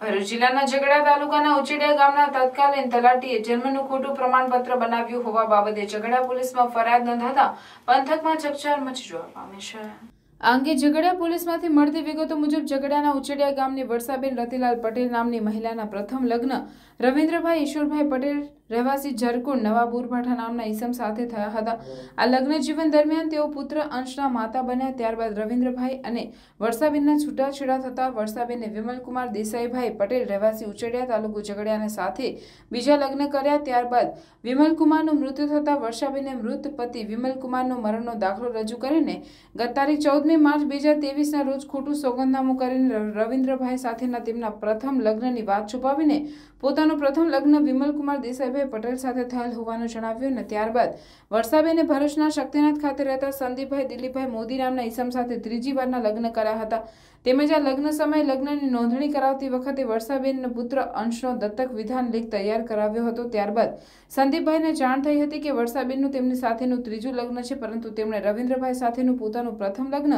ભરૂચ જિલ્લાના ઝઘડા તાલુકાના ઉચેડિયા ગામના તત્કાલીન તલાટીએ જન્મનું ખોટું પ્રમાણપત્ર બનાવ્યું હોવા બાબતે ઝઘડા પોલીસમાં ફરિયાદ નોંધાતા પંથકમાં ચકચાર મચી જોવા પામે છે આ અંગે ઝઘડા પોલીસમાંથી મળતી વિગતો મુજબ ઝઘડાના ઉચેડિયા ગામની વર્ષાબેન રતિલાલ પટેલ નામની મહિલાના પ્રથમ લગ્ન રવિન્દ્રભાઈ ઈશ્વરભાઈ પટેલ રહેવાસી જરકુણ નવા બોરભાઠા નામના ઈસમ સાથે થયા હતા આ લગ્ન જીવન દરમિયાન તેઓ પુત્ર અંશના માતા બન્યા ત્યારબાદ રવિન્દ્રભાઈ અને વર્ષાબેનના છૂટાછેડા થતાં વર્ષાબેને વિમલકુમાર દેસાઈભાઈ પટેલ રહેવાસી ઉચડિયા તાલુકો ઝઘડિયાને સાથે બીજા લગ્ન કર્યા ત્યારબાદ વિમલકુમારનું મૃત્યુ થતાં વર્ષાબેને મૃત પતિ વિમલકુમારનો મરણનો દાખલો રજૂ કરીને ગત તારીખ ચૌદમી માર્ચ બે હજાર તેવીસના રોજ ખોટું સોગંદનામું કરીને રવિન્દ્રભાઈ સાથેના તેમના પ્રથમ લગ્નની વાત છુપાવીને પોતાનું પ્રથમ લગ્ન વિમલકુમાર દેસાઈ વલ્લભભાઈ પટેલ સાથે થયેલ હોવાનું જણાવ્યું અને ત્યારબાદ વર્ષાબેને ભરૂચના શક્તિનાથ ખાતે રહેતા સંદીપભાઈ દિલીપભાઈ મોદી નામના ઈસમ સાથે ત્રીજી વારના લગ્ન કર્યા હતા તેમજ આ લગ્ન સમયે લગ્નની નોંધણી કરાવતી વખતે વર્ષાબેનનો પુત્ર અંશનો દત્તક વિધાન લેખ તૈયાર કરાવ્યો હતો ત્યારબાદ સંદીપભાઈને જાણ થઈ હતી કે વર્ષાબેનનું તેમની સાથેનું ત્રીજું લગ્ન છે પરંતુ તેમણે રવિન્દ્રભાઈ સાથેનું પોતાનું પ્રથમ લગ્ન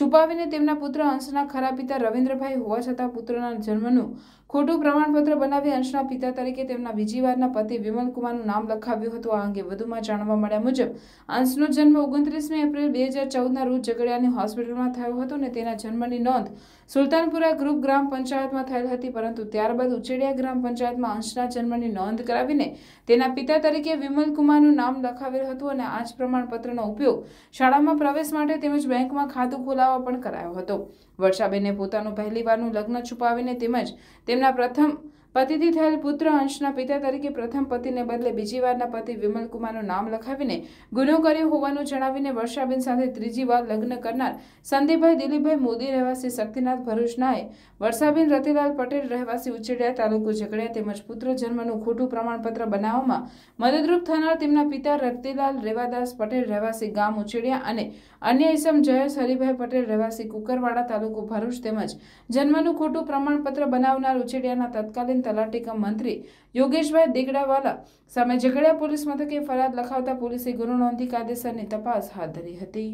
છુપાવીને તેમના પુત્ર અંશના ખરા પિતા રવિન્દ્રભાઈ હોવા છતાં પુત્રના જન્મનું ખોટું પ્રમાણપત્ર બનાવી અંશના પિતા તરીકે તેમના બીજી વારના પતિ અધિકારી વિમલ કુમારનું નામ લખાવ્યું હતું આ અંગે વધુમાં જાણવા મળ્યા મુજબ અંશનો જન્મ ઓગણત્રીસમી એપ્રિલ બે હજાર ચૌદના રોજ ઝઘડિયાની હોસ્પિટલમાં થયો હતો અને તેના જન્મની નોંધ સુલતાનપુરા ગ્રુપ ગ્રામ પંચાયતમાં થયેલ હતી પરંતુ ત્યારબાદ ઉચેડિયા ગ્રામ પંચાયતમાં અંશના જન્મની નોંધ કરાવીને તેના પિતા તરીકે વિમલ કુમારનું નામ લખાવેલ હતું અને આ જ પ્રમાણપત્રનો ઉપયોગ શાળામાં પ્રવેશ માટે તેમજ બેંકમાં ખાતું ખોલાવવા પણ કરાયો હતો વર્ષાબેને પોતાનું પહેલીવારનું લગ્ન છુપાવીને તેમજ તેમના પ્રથમ પતિથી થયેલ પુત્ર અંશના પિતા તરીકે પ્રથમ પતિને બદલે બીજી વારના પતિ વિમલકુમારનું નામ લખાવીને ગુનો કર્યો હોવાનું જણાવીને વર્ષાબેન સાથે ત્રીજી વાર લગ્ન કરનાર સંદીપભાઈ દિલીપભાઈ મોદી રહેવાસી શક્તિનાથ ભરૂચનાએ વર્ષાબેન રતિલાલ પટેલ રહેવાસી ઉછેડિયા તાલુકો ઝઘડિયા તેમજ પુત્ર જન્મનું ખોટું પ્રમાણપત્ર બનાવવામાં મદદરૂપ થનાર તેમના પિતા રતિલાલ રેવાદાસ પટેલ રહેવાસી ગામ ઉછેડિયા અને અન્ય ઇસમ જયેશ હરિભાઈ પટેલ રહેવાસી કુકરવાડા તાલુકો ભરૂચ તેમજ જન્મનું ખોટું પ્રમાણપત્ર બનાવનાર ઉછેડિયાના તત્કાલીન અધિક્ષક તલાટી મંત્રી યોગેશભાઈ દેગડાવાલા સામે ઝઘડિયા પોલીસ મથકે ફરિયાદ લખાવતા પોલીસે ગુનો નોંધી કાયદેસરની તપાસ હાથ ધરી હતી